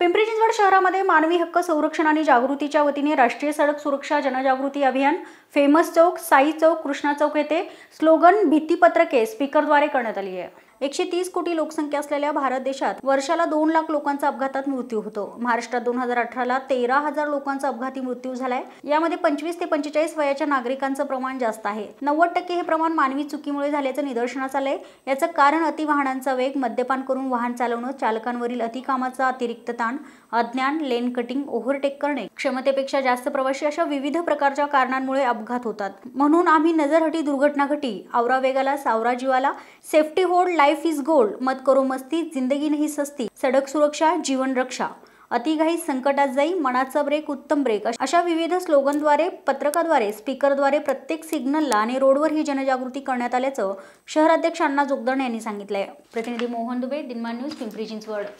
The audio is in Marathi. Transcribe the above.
पिंपरी चिंचवड शहरामध्ये मानवी हक्क संरक्षण आणि जागृतीच्या वतीने राष्ट्रीय सडक सुरक्षा जनजागृती अभियान फेमस चौक साई चौक कृष्णा चौक येथे स्लोगन भीतीपत्रके स्पीकरद्वारे करण्यात आली आहे एकशे तीस कोटी लोकसंख्या असलेल्या भारत देशात वर्षाला दोन लाख लोकांचा अपघातात मृत्यू होतो महाराष्ट्रात दोन हजार अठराला तेरा हजार लोकांचा अपघाती मृत्यू झालाय यामध्ये पंचवीस ते पंचेचाळीस वयाच्या नागरिकांचं प्रमाण जास्त आहे नव्वद टक्के हे प्रमाण मानवी चुकीमुळे झाल्याचं निदर्शनास आलंय याचं कारण अतिवाहनांचा वेग मद्यपान करून वाहन चालवणं चालकांवरील अतिकामाचा अतिरिक्त ताण अज्ञान लेन कटिंग ओव्हरटेक करणे क्षमतेपेक्षा जास्त प्रवासी अशा विविध प्रकारच्या कारणांमुळे अपघात होतात म्हणून आम्ही नजरहटी दुर्घटना घटी आवरा वेगाला सावरा जीवाला safety hold life life is gold मत करो मस्ती जिंदगी नाही सस्ती सडक सुरक्षा जीवन रक्षा अतिघाई संकटात जाई मनाचा ब्रेक उत्तम ब्रेक अशा विविध स्लोगनद्वारे पत्रकाद्वारे स्पीकरद्वारे प्रत्येक सिग्नलला आणि रोडवर ही जनजागृती करण्यात आल्याचं शहराध्यक्ष अण्णा जोगदण यांनी सांगितलंय प्रतिनिधी मोहन दुबे दिनमान न्यूज पिंपरी चिंचवड